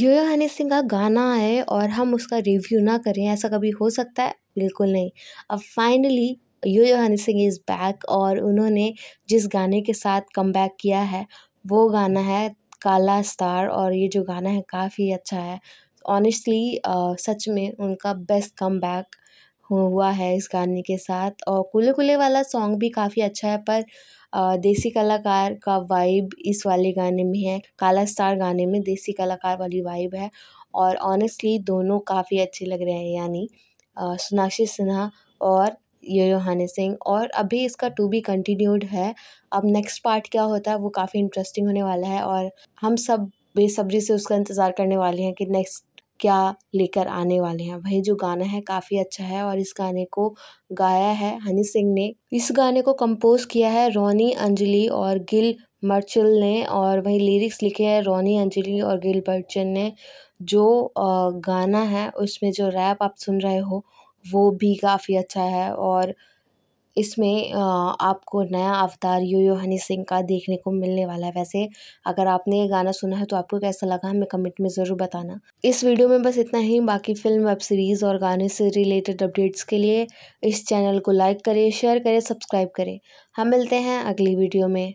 यो yo Honey Singh का गाना है और हम उसका रिव्यू ना करें ऐसा कभी हो सकता है बिल्कुल नहीं अब finally yo yo Honey Singh is back और उन्होंने जिस गाने के साथ कम किया है वो गाना है काला स्टार और ये जो गाना है काफ़ी अच्छा है ऑनेस्टली सच में उनका बेस्ट कम बैक हुआ है इस गाने के साथ और कुल्ले कुल्ले वाला सॉन्ग भी काफ़ी अच्छा है पर देसी कलाकार का वाइब इस वाले गाने में है काला स्टार गाने में देसी कलाकार वाली वाइब है और ऑनेस्टली दोनों काफ़ी अच्छे लग रहे हैं यानी सोनाक्षी सिन्हा और यो यो सिंह और अभी इसका टू बी कंटिन्यूड है अब नेक्स्ट पार्ट क्या होता है वो काफ़ी इंटरेस्टिंग होने वाला है और हम सब बेसब्री से उसका इंतज़ार करने वाले हैं कि नेक्स्ट क्या लेकर आने वाले हैं वही जो गाना है काफ़ी अच्छा है और इस गाने को गाया है हनी सिंह ने इस गाने को कंपोज़ किया है रोनी अंजलि और गिल मर्चल ने और वही लिरिक्स लिखे हैं रोनी अंजलि और गिल बर्चन ने जो गाना है उसमें जो रैप आप सुन रहे हो वो भी काफ़ी अच्छा है और इसमें आपको नया अवतार यो यो हनी सिंह का देखने को मिलने वाला है वैसे अगर आपने ये गाना सुना है तो आपको कैसा लगा हमें कमेंट में ज़रूर बताना इस वीडियो में बस इतना ही बाकी फिल्म वेब सीरीज़ और गाने से रिलेटेड अपडेट्स के लिए इस चैनल को लाइक करें शेयर करें सब्सक्राइब करें हम मिलते हैं अगली वीडियो में